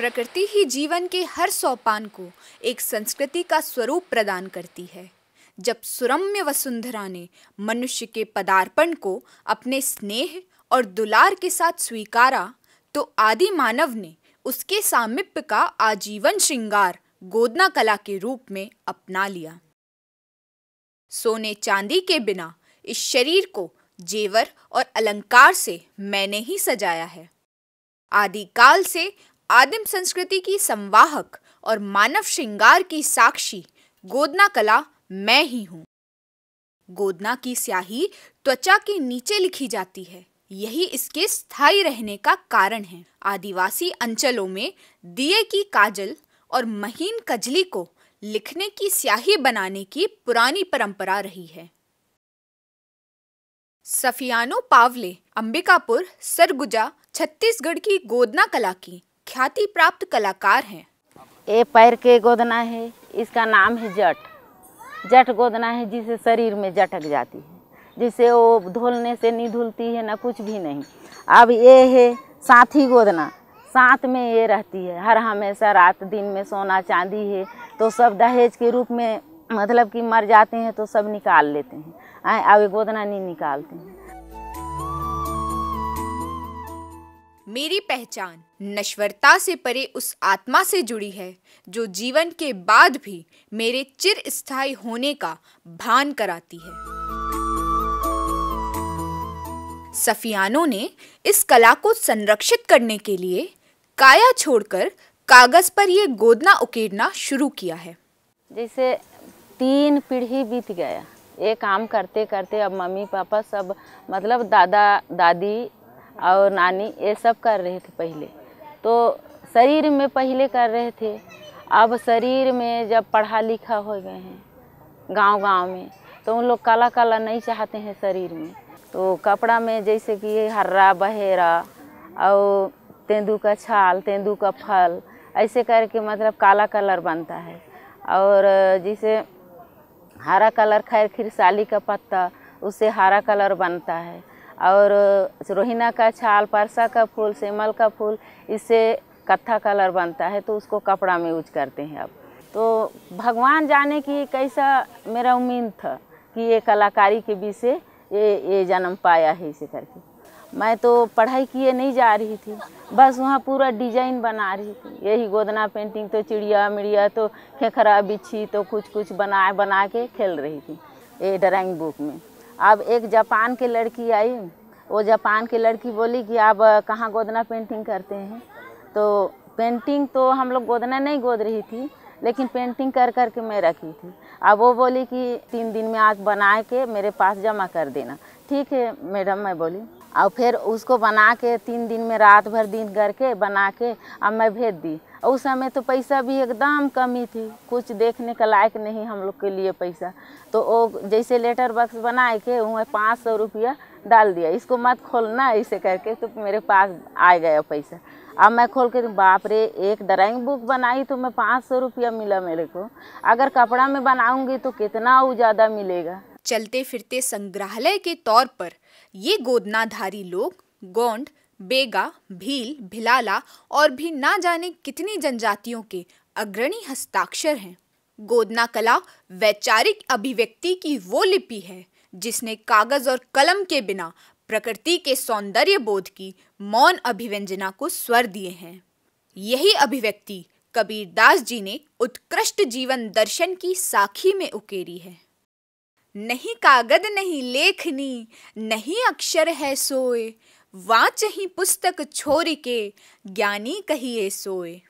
प्रकृति ही जीवन के हर सोपान को एक संस्कृति का स्वरूप प्रदान करती है जब सुरम्य वसुंधरा ने मनुष्य के पदार्पण को अपने स्नेह और दुलार के साथ स्वीकारा तो आदि मानव ने उसके सामिप्य का आजीवन श्रृंगार गोदना कला के रूप में अपना लिया सोने चांदी के बिना इस शरीर को जेवर और अलंकार से मैंने ही सजाया है आदिकाल से आदिम संस्कृति की संवाहक और मानव श्रृंगार की साक्षी गोदना कला मैं ही हूँ गोदना की स्याही त्वचा के नीचे लिखी जाती है यही इसके स्थायी रहने का कारण है आदिवासी अंचलों में दिए की काजल और महीन कजली को लिखने की स्याही बनाने की पुरानी परंपरा रही है सफियानो पावले अंबिकापुर सरगुजा छत्तीसगढ़ की गोदना कला की ख्याति प्राप्त कलाकार हैं ये पैर के गोदना है इसका नाम है जट जट गोदना है जिसे शरीर में जटक जाती है जिसे वो धुलने से नहीं धुलती है ना कुछ भी नहीं अब ये है साथी गोदना साथ में ये रहती है हर हमेशा रात दिन में सोना चांदी है तो सब दहेज के रूप में मतलब कि मर जाते हैं तो सब निकाल लेते हैं आए अब गोदना नहीं निकालते हैं मेरी पहचान नश्वरता से परे उस आत्मा से जुड़ी है जो जीवन के बाद भी मेरे चिर स्थायी होने का भान कराती है सफियानों ने इस कला को संरक्षित करने के लिए काया छोड़कर कागज पर यह गोदना उकेरना शुरू किया है जैसे तीन पीढ़ी बीत गया ये काम करते करते अब मम्मी पापा सब मतलब दादा दादी और नानी ये सब कर रहे थे पहले तो शरीर में पहले कर रहे थे अब शरीर में जब पढ़ा लिखा हो गए हैं गांव गांव में तो उन लोग काला काला नहीं चाहते हैं शरीर में तो कपड़ा में जैसे कि हर्रा बहेरा और तेंदू का छाल तेंदू का फल ऐसे करके मतलब काला कलर बनता है और जैसे हरा कलर खैर खिर साली का पत्ता उससे हरा कलर बनता है और रोहिना का छाल परसा का फूल सेमल का फूल इससे कत्था कलर बनता है तो उसको कपड़ा में यूज करते हैं अब तो भगवान जाने कि कैसा मेरा उम्मीद था कि ये कलाकारी के बीच से ये ये जन्म पाया है इसे करके मैं तो पढ़ाई किए नहीं जा रही थी बस वहाँ पूरा डिजाइन बना रही थी यही गोदना पेंटिंग तो चिड़िया मिड़िया तो खेखरा बिच्छी तो कुछ कुछ बनाए बना के खेल रही थी ये ड्राइंग बुक में अब एक जापान की लड़की आई वो जापान की लड़की बोली कि आप कहाँ गोदना पेंटिंग करते हैं तो पेंटिंग तो हम लोग गोदना नहीं गोद रही थी लेकिन पेंटिंग कर कर के मैं रखी थी अब वो बोली कि तीन दिन में आज बना के मेरे पास जमा कर देना ठीक है मैडम मैं बोली और फिर उसको बना के तीन दिन में रात भर दिन करके बना के अब मैं भेज दी उस समय तो पैसा भी एकदम कमी थी कुछ देखने का लायक नहीं हम लोग के लिए पैसा तो वो जैसे लेटर बॉक्स बना के वहाँ पाँच सौ रुपया डाल दिया इसको मत खोलना ऐसे करके तो मेरे पास आ गया पैसा अब मैं खोल के बाप रे एक ड्राइंग बुक बनाई तो मैं पाँच सौ रुपया मिला मेरे को अगर कपड़ा में बनाऊंगी तो कितना वो ज़्यादा मिलेगा चलते फिरते संग्रहालय के तौर पर ये गोदनाधारी लोग गोंड बेगा भील भिलाला और भी ना जाने कितनी जनजातियों के अग्रणी हस्ताक्षर हैं गोदना कला वैचारिक अभिव्यक्ति की वो लिपि है जिसने कागज और कलम के बिना प्रकृति के सौंदर्य बोध की मौन अभिव्यंजना को स्वर दिए हैं यही अभिव्यक्ति कबीरदास जी ने उत्कृष्ट जीवन दर्शन की साखी में उकेरी है नहीं कागद नहीं लेखनी नहीं अक्षर है सोए ही पुस्तक छोर के ज्ञानी कहिए सोए